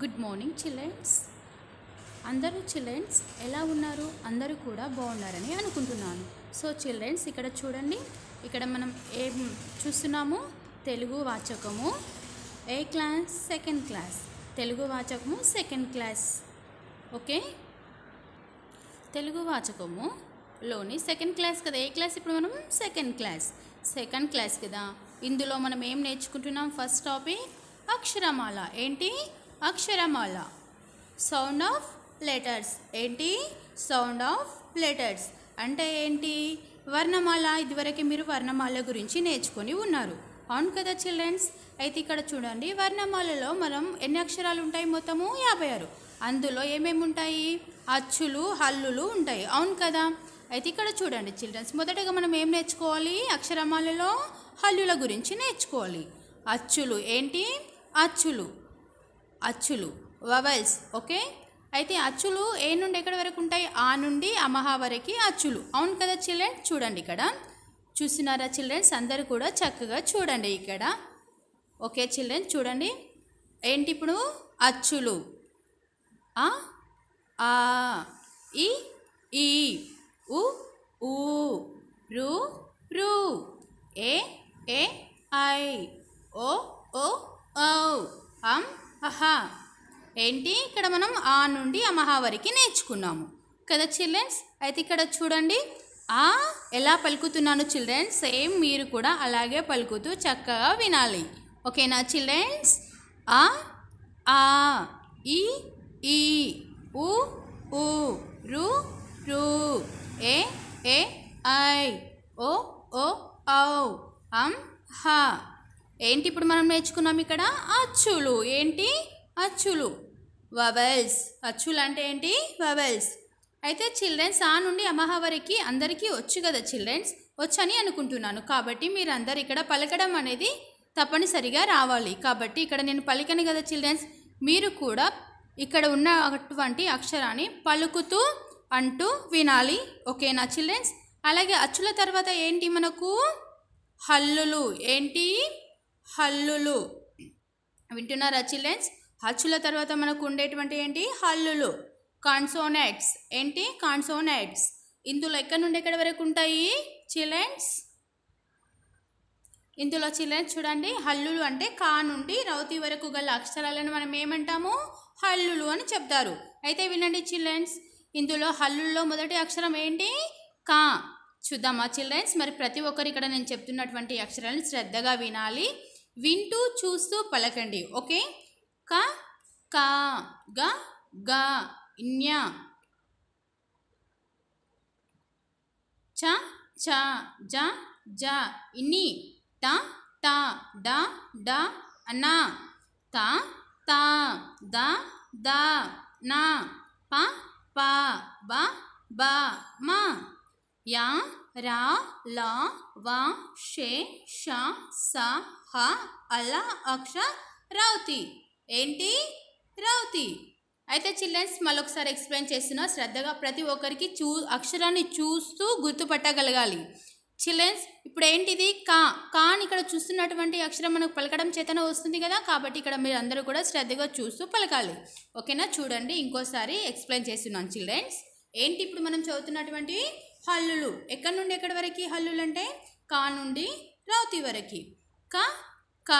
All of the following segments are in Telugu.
గుడ్ మార్నింగ్ చిల్డ్రన్స్ అందరూ చిల్డ్రన్స్ ఎలా ఉన్నారు అందరూ కూడా బాగున్నారని అనుకుంటున్నాను సో చిల్డ్రన్స్ ఇక్కడ చూడండి ఇక్కడ మనం ఏం చూస్తున్నాము తెలుగు వాచకము ఏ క్లాస్ సెకండ్ క్లాస్ తెలుగు వాచకము సెకండ్ క్లాస్ ఓకే తెలుగు వాచకము లోని సెకండ్ క్లాస్ కదా ఏ క్లాస్ ఇప్పుడు మనం సెకండ్ క్లాస్ సెకండ్ క్లాస్ కదా ఇందులో మనం ఏం నేర్చుకుంటున్నాం ఫస్ట్ టాపిక్ అక్షరమాల ఏంటి అక్షరమాల సౌండ్ ఆఫ్ లెటర్స్ ఏంటి సౌండ్ ఆఫ్ లెటర్స్ అంటే ఏంటి వర్ణమాల ఇదివరకు మీరు వర్ణమాల గురించి నేర్చుకొని ఉన్నారు అవును కదా చిల్డ్రన్స్ అయితే ఇక్కడ చూడండి వర్ణమాలలో మనం ఎన్ని అక్షరాలు ఉంటాయి మొత్తము యాభై ఆరు అందులో ఏమేమి ఉంటాయి అచ్చులు హల్లులు ఉంటాయి అవును కదా అయితే ఇక్కడ చూడండి చిల్డ్రన్స్ మొదటగా మనం ఏం నేర్చుకోవాలి అక్షరమాలలో హల్లుల గురించి నేర్చుకోవాలి అచ్చులు ఏంటి అచ్చులు అచ్చులు వవల్స్ ఓకే అయితే అచ్చులు ఏ నుండి ఎక్కడి వరకు ఉంటాయి ఆ నుండి అమహా వరకు అచ్చులు అవును కదా చిల్డ్రన్ చూడండి ఇక్కడ చూస్తున్నారా చిల్డ్రన్స్ అందరు కూడా చక్కగా చూడండి ఇక్కడ ఓకే చిల్డ్రన్ చూడండి ఏంటి ఇప్పుడు అచ్చులు ఆ ఈ ఈ ఉ ఊ రు రు ఏ ఏ ఐ ఓ ఓ ఔ అం అహా ఏంటి ఇక్కడ మనం ఆ నుండి అమహా వరకు నేర్చుకున్నాము కదా చిల్డ్రన్స్ అయితే ఇక్కడ చూడండి ఆ ఎలా పలుకుతున్నాను చిల్డ్రన్స్ సేమ్ మీరు కూడా అలాగే పలుకుతూ చక్కగా వినాలి ఓకేనా చిల్డ్రన్స్ ఆ ఆ ఈ ఈ ఉ ఉ రు రు ఏ ఏ ఐ ఓ ఓ ఔ అం హ ఏంటి ఇప్పుడు మనం నేర్చుకున్నాం ఇక్కడ అచ్చులు ఏంటి అచ్చులు వవెల్స్ అచ్చులు అంటే ఏంటి వవెల్స్ అయితే చిల్డ్రన్స్ ఆ నుండి అమహ వరకు అందరికీ వచ్చు కదా చిల్డ్రన్స్ వచ్చని అనుకుంటున్నాను కాబట్టి మీరు అందరు ఇక్కడ పలకడం అనేది తప్పనిసరిగా రావాలి కాబట్టి ఇక్కడ నేను పలికను కదా చిల్డ్రన్స్ మీరు కూడా ఇక్కడ ఉన్న అటువంటి అక్షరాన్ని పలుకుతూ అంటూ వినాలి ఓకేనా చిల్డ్రన్స్ అలాగే అచ్చుల తర్వాత ఏంటి మనకు హల్లులు ఏంటి హల్లులు వింటున్నారా చిల్డ్రన్స్ హచ్చుల తర్వాత మనకు ఉండేటువంటి ఏంటి హల్లులు కాన్సోనెట్స్ ఏంటి కాన్సోనెట్స్ ఇందులో ఎక్కడ నుండి ఎక్కడ వరకు ఉంటాయి చిల్డ్రన్స్ ఇందులో చిల్డ్రన్స్ చూడండి హల్లులు అంటే కా నుండి రౌతి వరకు గల అక్షరాలను మనం ఏమంటాము హల్లులు అని చెప్తారు అయితే వినండి చిల్డ్రన్స్ ఇందులో హల్లుల్లో మొదటి అక్షరం ఏంటి కా చూద్దామా చిల్డ్రన్స్ మరి ప్రతి ఒక్కరు ఇక్కడ నేను చెప్తున్నటువంటి అక్షరాలను శ్రద్ధగా వినాలి వింటూ చూస్తూ పలకండి ఓకే క కా గ గ ఇన్య చ చ జ జ ఇని ట ట డ డ అన త త ద ద న ప ప బ బ మ యా రా లా వా షే షా సా హ అలా అక్ష రౌతి ఏంటి రౌతి అయితే చిల్డ్రన్స్ మళ్ళొకసారి ఎక్స్ప్లెయిన్ చేస్తున్నా శ్రద్ధగా ప్రతి ఒక్కరికి చూ అక్షరాన్ని చూస్తూ గుర్తుపట్టగలగాలి చిల్డ్రన్స్ ఇప్పుడు ఏంటిది కా కాన్ ఇక్కడ చూస్తున్నటువంటి అక్షరం మనకు పలకడం చేతన వస్తుంది కదా కాబట్టి ఇక్కడ మీరు అందరూ కూడా శ్రద్ధగా చూస్తూ పలకాలి ఓకేనా చూడండి ఇంకోసారి ఎక్స్ప్లెయిన్ చేస్తున్నాను చిల్డ్రన్స్ ఏంటి ఇప్పుడు మనం చదువుతున్నటువంటివి హల్లులు ఎక్కడి నుండి ఎక్కడి వరకు హల్లులు అంటే కా నుండి రౌతి వరకు క క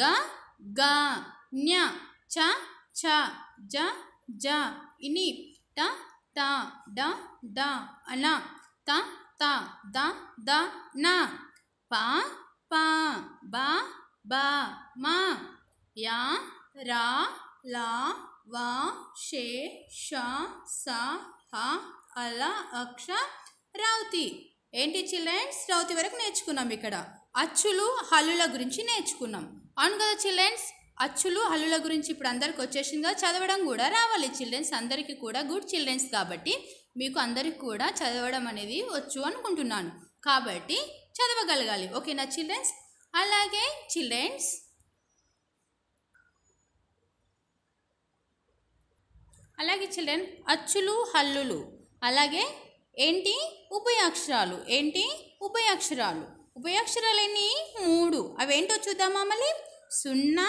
గ గ న్య చ చ జ జ ఇని ట ట డ డ అన త త ద ద న ప ప బ బ మ యా రా లా వా షే ష స హ అల అక్ష రౌతి ఏంటి చిల్డ్రన్స్ రౌతి వరకు నేర్చుకున్నాం ఇక్కడ అచ్చులు హల్లుల గురించి నేర్చుకున్నాం అవును కదా చిల్డ్రన్స్ అచ్చులు హల్లుల గురించి ఇప్పుడు అందరికి వచ్చేసిందిగా చదవడం కూడా రావాలి చిల్డ్రన్స్ అందరికీ కూడా గుడ్ చిల్డ్రన్స్ కాబట్టి మీకు అందరికి కూడా చదవడం అనేది వచ్చు అనుకుంటున్నాను కాబట్టి చదవగలగాలి ఓకేనా చిల్డ్రన్స్ అలాగే చిల్డ్రన్స్ అలాగే చిల్డ్రన్ అచ్చులు హల్లులు అలాగే ఏంటి ఉభయాక్షరాలు ఏంటి ఉభయాక్షరాలు ఉభయాక్షరాలు ఎన్ని మూడు అవేంటో చూద్దామా మళ్ళీ సున్నా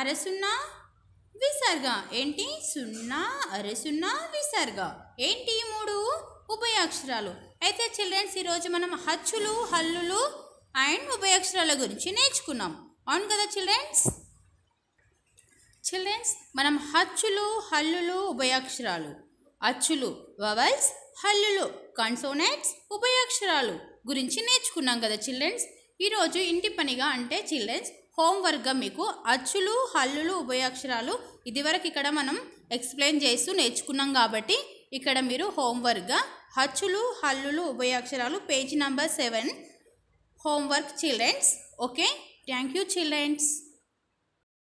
అరసున్నా విసర్గ ఏంటి సున్నా అరసున్నా విసర్గ ఏంటి మూడు ఉభయాక్షరాలు అయితే చిల్డ్రన్స్ ఈరోజు మనం హచ్చులు హల్లులు అండ్ ఉభయాక్షరాల గురించి నేర్చుకున్నాం అవును కదా చిల్డ్రన్స్ చిల్డ్రన్స్ మనం హచ్చులు హల్లులు ఉభయాక్షరాలు అచ్చులు వవల్స్ హల్లులు కన్సోనెట్స్ ఉభయాక్షరాలు గురించి నేర్చుకున్నాం కదా చిల్డ్రన్స్ ఈరోజు ఇంటి పనిగా అంటే చిల్డ్రన్స్ హోంవర్క్గా మీకు అచ్చులు హల్లులు ఉభయాక్షరాలు ఇదివరకు ఇక్కడ మనం ఎక్స్ప్లెయిన్ చేస్తూ నేర్చుకున్నాం కాబట్టి ఇక్కడ మీరు హోంవర్క్గా హచ్చులు హల్లులు ఉభయాక్షరాలు page number seven homework childrens okay thank you children's